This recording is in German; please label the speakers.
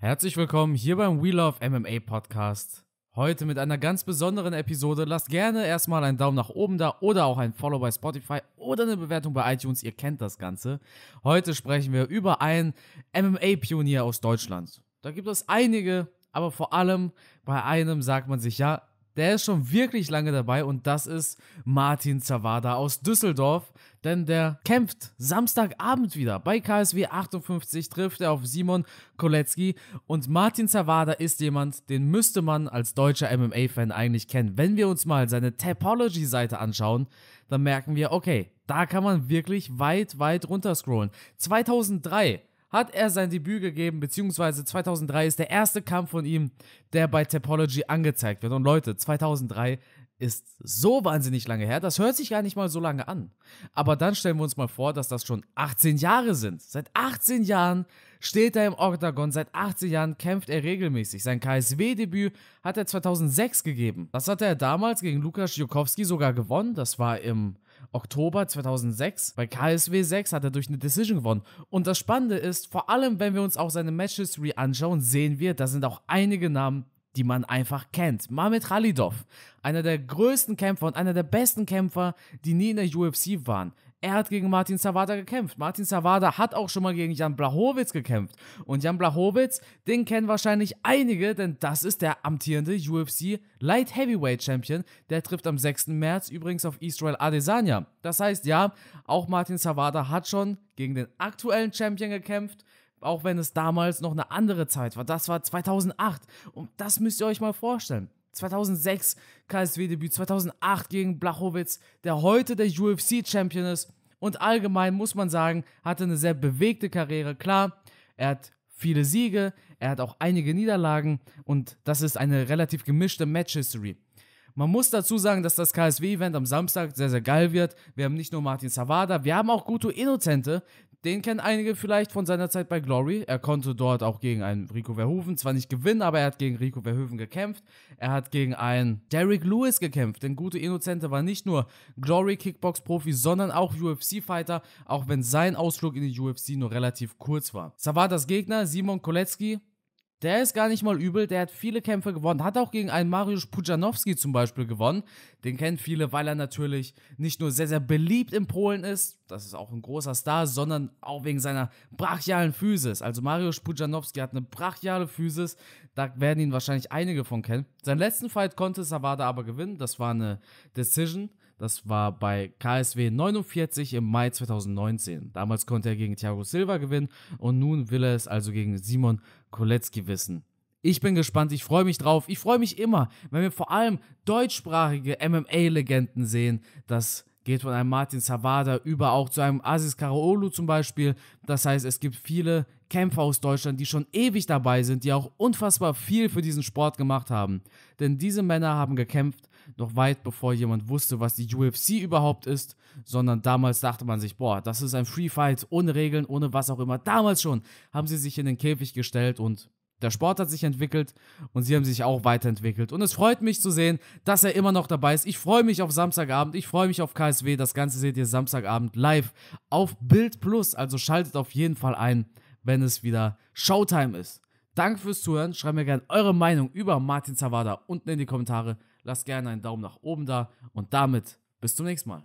Speaker 1: Herzlich willkommen hier beim We Love MMA Podcast. Heute mit einer ganz besonderen Episode. Lasst gerne erstmal einen Daumen nach oben da oder auch ein Follow bei Spotify oder eine Bewertung bei iTunes. Ihr kennt das Ganze. Heute sprechen wir über einen MMA-Pionier aus Deutschland. Da gibt es einige, aber vor allem bei einem sagt man sich ja, der ist schon wirklich lange dabei und das ist Martin Zawada aus Düsseldorf, denn der kämpft Samstagabend wieder. Bei KSW 58 trifft er auf Simon Kolecki und Martin Zawada ist jemand, den müsste man als deutscher MMA-Fan eigentlich kennen. Wenn wir uns mal seine Tapology-Seite anschauen, dann merken wir, okay, da kann man wirklich weit, weit runterscrollen. 2003 hat er sein Debüt gegeben, beziehungsweise 2003 ist der erste Kampf von ihm, der bei Topology angezeigt wird. Und Leute, 2003 ist so wahnsinnig lange her, das hört sich gar nicht mal so lange an. Aber dann stellen wir uns mal vor, dass das schon 18 Jahre sind. Seit 18 Jahren steht er im Oktagon, seit 18 Jahren kämpft er regelmäßig. Sein KSW-Debüt hat er 2006 gegeben. Das hatte er damals gegen Lukas Jukowski sogar gewonnen, das war im Oktober 2006 bei KSW 6 hat er durch eine Decision gewonnen. Und das Spannende ist, vor allem wenn wir uns auch seine Match History anschauen, sehen wir, da sind auch einige Namen, die man einfach kennt. Mamet Khalidov, einer der größten Kämpfer und einer der besten Kämpfer, die nie in der UFC waren. Er hat gegen Martin Zawada gekämpft. Martin Zawada hat auch schon mal gegen Jan Blachowicz gekämpft. Und Jan Blachowicz, den kennen wahrscheinlich einige, denn das ist der amtierende UFC Light Heavyweight Champion. Der trifft am 6. März übrigens auf Israel Adesanya. Das heißt, ja, auch Martin Zawada hat schon gegen den aktuellen Champion gekämpft auch wenn es damals noch eine andere Zeit war. Das war 2008. Und das müsst ihr euch mal vorstellen. 2006 KSW-Debüt, 2008 gegen Blachowitz, der heute der UFC-Champion ist. Und allgemein muss man sagen, hatte eine sehr bewegte Karriere. Klar, er hat viele Siege, er hat auch einige Niederlagen und das ist eine relativ gemischte Match-History. Man muss dazu sagen, dass das KSW-Event am Samstag sehr, sehr geil wird. Wir haben nicht nur Martin Savada, wir haben auch Guto Innocente, den kennen einige vielleicht von seiner Zeit bei Glory. Er konnte dort auch gegen einen Rico Verhoeven zwar nicht gewinnen, aber er hat gegen Rico Verhoeven gekämpft. Er hat gegen einen Derek Lewis gekämpft, denn Gute Innozente war nicht nur Glory Kickbox Profi, sondern auch UFC Fighter, auch wenn sein Ausflug in die UFC nur relativ kurz war. Savadas Gegner Simon Kolecki der ist gar nicht mal übel, der hat viele Kämpfe gewonnen, hat auch gegen einen Mariusz Pujanowski zum Beispiel gewonnen. Den kennen viele, weil er natürlich nicht nur sehr, sehr beliebt in Polen ist, das ist auch ein großer Star, sondern auch wegen seiner brachialen Physis. Also Mariusz Pujanowski hat eine brachiale Physis, da werden ihn wahrscheinlich einige von kennen. Seinen letzten Fight konnte Savada aber gewinnen, das war eine Decision. Das war bei KSW 49 im Mai 2019. Damals konnte er gegen Thiago Silva gewinnen und nun will er es also gegen Simon Kolecki wissen. Ich bin gespannt, ich freue mich drauf. Ich freue mich immer, wenn wir vor allem deutschsprachige MMA-Legenden sehen. dass geht von einem Martin Savada über auch zu einem Aziz Karaolu zum Beispiel. Das heißt, es gibt viele Kämpfer aus Deutschland, die schon ewig dabei sind, die auch unfassbar viel für diesen Sport gemacht haben. Denn diese Männer haben gekämpft, noch weit bevor jemand wusste, was die UFC überhaupt ist, sondern damals dachte man sich, boah, das ist ein Free Fight ohne Regeln, ohne was auch immer. Damals schon haben sie sich in den Käfig gestellt und der Sport hat sich entwickelt und sie haben sich auch weiterentwickelt. Und es freut mich zu sehen, dass er immer noch dabei ist. Ich freue mich auf Samstagabend, ich freue mich auf KSW. Das Ganze seht ihr Samstagabend live auf Bild Plus. Also schaltet auf jeden Fall ein, wenn es wieder Showtime ist. Danke fürs Zuhören. Schreibt mir gerne eure Meinung über Martin Zawada unten in die Kommentare. Lasst gerne einen Daumen nach oben da und damit bis zum nächsten Mal.